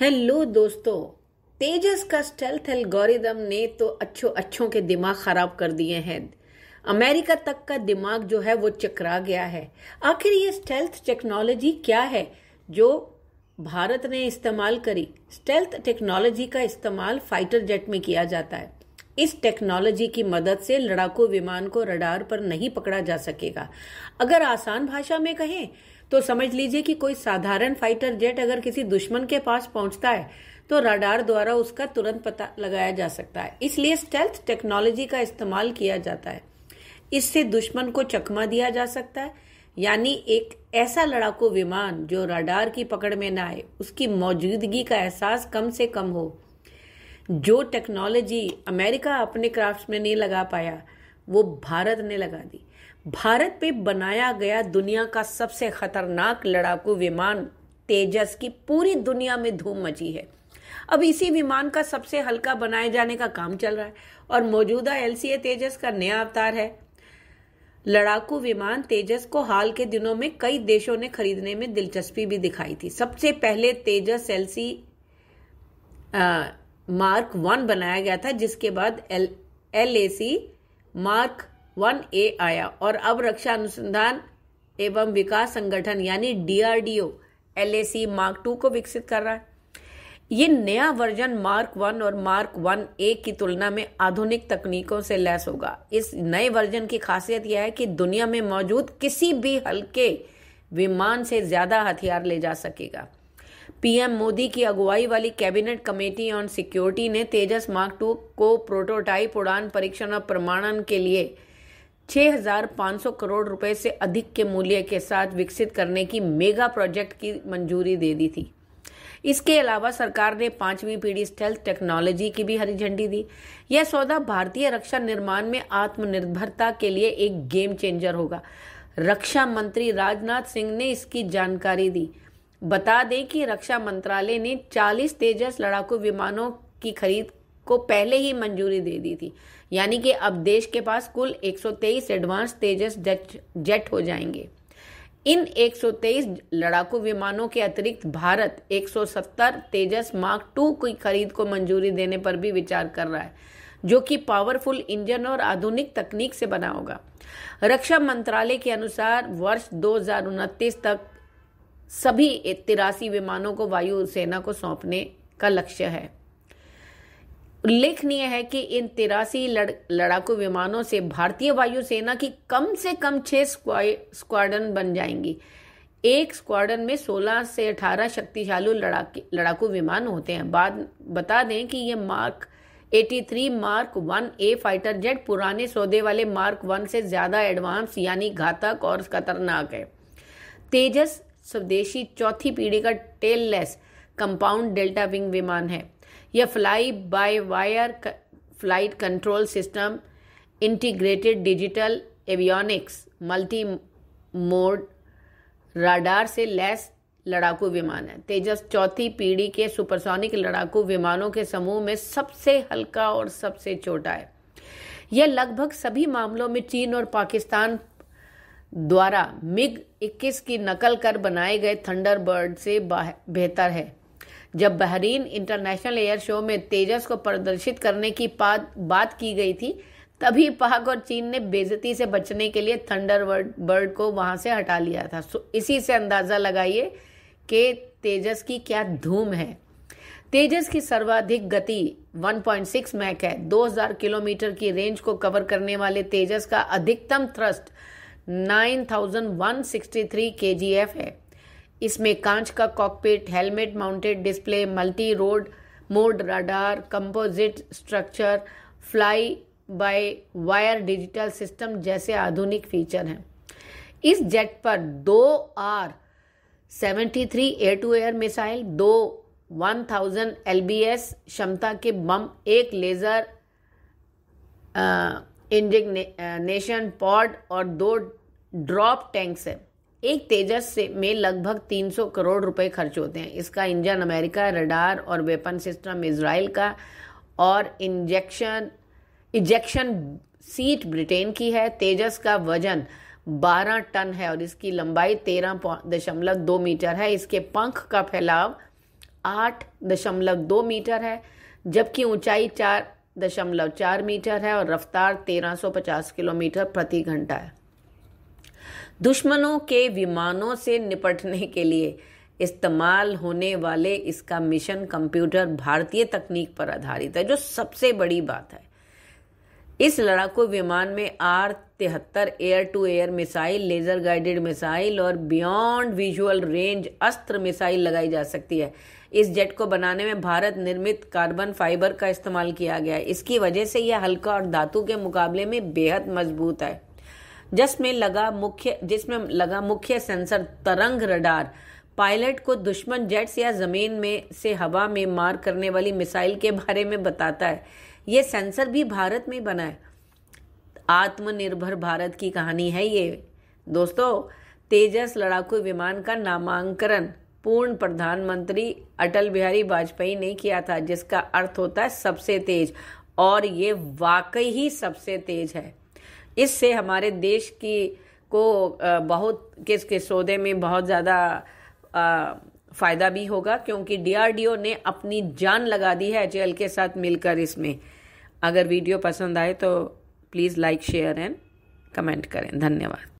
hello दोस्तों तेजस का stealth algorithm ने तो अच्छो अच्छों के दिमाग खराब कर दिए हैं अमेरिका तक का दिमाग जो है वो चकरा गया है आखिर ये स्टेल्थ टेक्नोलॉजी क्या है जो भारत ने इस्तेमाल करी स्टेल्थ टेक्नोलॉजी का इस्तेमाल फाइटर जेट में किया जाता है इस टेक्नोलॉजी की मदद से लड़ाकू विमान को रडार पर नहीं पकड़ा जा सकेगा अगर आसान भाषा में कहें तो समझ लीजिए कि कोई साधारण फाइटर जेट अगर किसी दुश्मन के पास पहुंचता है तो रडार द्वारा उसका तुरंत पता लगाया जा सकता है इसलिए स्टेल्थ टेक्नोलॉजी का इस्तेमाल किया जाता है इससे दुश्मन को चकमा दिया जा सकता है यानी एक ऐसा लड़ाकू विमान जो रडार की पकड़ में ना आए उसकी मौजूदगी का एहसास कम से कम हो जो टेक्नोलॉजी अमेरिका अपने क्राफ्ट में नहीं लगा पाया वो भारत ने लगा दी भारत पे बनाया गया दुनिया का सबसे खतरनाक लड़ाकू विमान तेजस की पूरी दुनिया में धूम मची है अब इसी विमान का सबसे हल्का बनाए जाने का काम चल रहा है और मौजूदा एलसीए तेजस का नया अवतार है लड़ाकू विमान तेजस को हाल के दिनों में कई देशों ने खरीदने में दिलचस्पी भी दिखाई थी सबसे पहले तेजस एलसी मार्क वन बनाया गया था जिसके बाद L L A C mark one A आया और अब रक्षा अनुसंधान एवं विकास संगठन यानी डीआरडीओ सी मार्क टू को विकसित कर रहा है ये नया वर्जन मार्क वन और मार्क वन ए की तुलना में आधुनिक तकनीकों से लैस होगा इस नए वर्जन की खासियत यह है कि दुनिया में मौजूद किसी भी हल्के विमान से ज्यादा हथियार ले जा सकेगा पीएम मोदी की अगुवाई वाली कैबिनेट कमेटी ऑन सिक्योरिटी ने तेजस मार्क टू को प्रोटोटाइप उड़ान परीक्षण और प्रमाणन के लिए 6,500 करोड़ रुपए से अधिक के मूल्य के साथ विकसित करने की मेगा प्रोजेक्ट की मंजूरी दे दी थी इसके अलावा सरकार ने पांचवी पीढ़ी स्टेल्थ टेक्नोलॉजी की भी हरी झंडी दी यह सौदा भारतीय रक्षा निर्माण में आत्मनिर्भरता के लिए एक गेम चेंजर होगा रक्षा मंत्री राजनाथ सिंह ने इसकी जानकारी दी बता दें कि रक्षा मंत्रालय ने 40 तेजस लड़ाकू विमानों की खरीद को पहले ही मंजूरी दे दी थी यानी कि अब देश के पास कुल 123 एडवांस तेजस जेट हो जाएंगे इन 123 लड़ाकू विमानों के अतिरिक्त भारत 170 तेजस मार्क टू की खरीद को मंजूरी देने पर भी विचार कर रहा है जो कि पावरफुल इंजन और आधुनिक तकनीक से बना होगा रक्षा मंत्रालय के अनुसार वर्ष दो तक सभी तिरासी विमानों को वायुसेना को सौंपने का लक्ष्य है उल्लेखनीय है कि इन तिरासी लड़, लड़ाकू विमानों से भारतीय वायुसेना की कम से कम छह स्क्वाडन बन जाएंगी एक स्क्वाडन में 16 से 18 शक्तिशाली लड़ाकू विमान होते हैं बाद बता दें कि ये mark 83 mark one A fighter jet पुराने सौदे वाले मार्क वन से ज़्यादा एडवांस यानी घातक और खतरनाक है तेजस स्वदेशी चौथी पीढ़ी का टेललेस कंपाउंड डेल्टा विंग विमान है यह fly by wire flight control system integrated digital avionics multi mode radar से लैस लड़ाकू विमान है तेजस चौथी पीढ़ी के सुपरसोनिक लड़ाकू विमानों के समूह में सबसे हल्का और सबसे छोटा है यह लगभग सभी मामलों में चीन और पाकिस्तान द्वारा मिग 21 की नकल कर बनाए गए थंडरबर्ड से बेहतर है जब बहरीन इंटरनेशनल एयर शो में तेजस को प्रदर्शित करने की बात की गई थी तभी पाक और चीन ने बेजती से बचने के लिए थंडर बर्ड को वहां से हटा लिया था सो इसी से अंदाज़ा लगाइए कि तेजस की क्या धूम है तेजस की सर्वाधिक गति 1.6 मैक है 2000 किलोमीटर की रेंज को कवर करने वाले तेजस का अधिकतम थ्रस्ट 9163 kgf है इसमें कांच का cockpit helmet mounted display multi road mode radar composite structure fly by wire digital system जैसे आधुनिक फीचर हैं इस जेट पर दो R seventy three air to air missile दो वन थाउजेंड एल क्षमता के बम एक लेज़र इंडिग्नेशन पॉड और दो ड्रॉप टैंक्स है एक तेजस से में लगभग 300 करोड़ रुपए खर्च होते हैं इसका इंजन अमेरिका रडार और वेपन सिस्टम इसराइल का और इंजेक्शन इजेक्शन सीट ब्रिटेन की है तेजस का वजन 12 टन है और इसकी लंबाई तेरह दशमलव दो मीटर है इसके पंख का फैलाव आठ दशमलव दो मीटर है जबकि ऊंचाई चार दशमलव चार मीटर है और रफ्तार 1350 किलोमीटर प्रति घंटा है दुश्मनों के विमानों से निपटने के लिए इस्तेमाल होने वाले इसका मिशन कंप्यूटर भारतीय तकनीक पर आधारित है जो सबसे बड़ी बात है इस लड़ाकू विमान में आर तिहत्तर air to air missile laser guided missile और beyond visual range Astra missile लगाई जा सकती है इस जेट को बनाने में भारत निर्मित कार्बन फाइबर का इस्तेमाल किया गया है इसकी वजह से यह हल्का और धातु के मुकाबले में बेहद मजबूत है जिसमें लगा मुख्य जिसमें लगा मुख्य सेंसर तरंग रडार पायलट को दुश्मन जेट्स या ज़मीन में से हवा में मार करने वाली मिसाइल के बारे में बताता है ये सेंसर भी भारत में बना है आत्मनिर्भर भारत की कहानी है ये दोस्तों तेजस लड़ाकू विमान का नामांकन पूर्ण प्रधानमंत्री अटल बिहारी वाजपेयी ने किया था जिसका अर्थ होता है सबसे तेज और ये वाकई ही सबसे तेज है इससे हमारे देश की को बहुत किस किस सौदे में बहुत ज़्यादा फ़ायदा भी होगा क्योंकि डीआरडीओ ने अपनी जान लगा दी है एच के साथ मिलकर इसमें अगर वीडियो पसंद आए तो please like share and comment करें धन्यवाद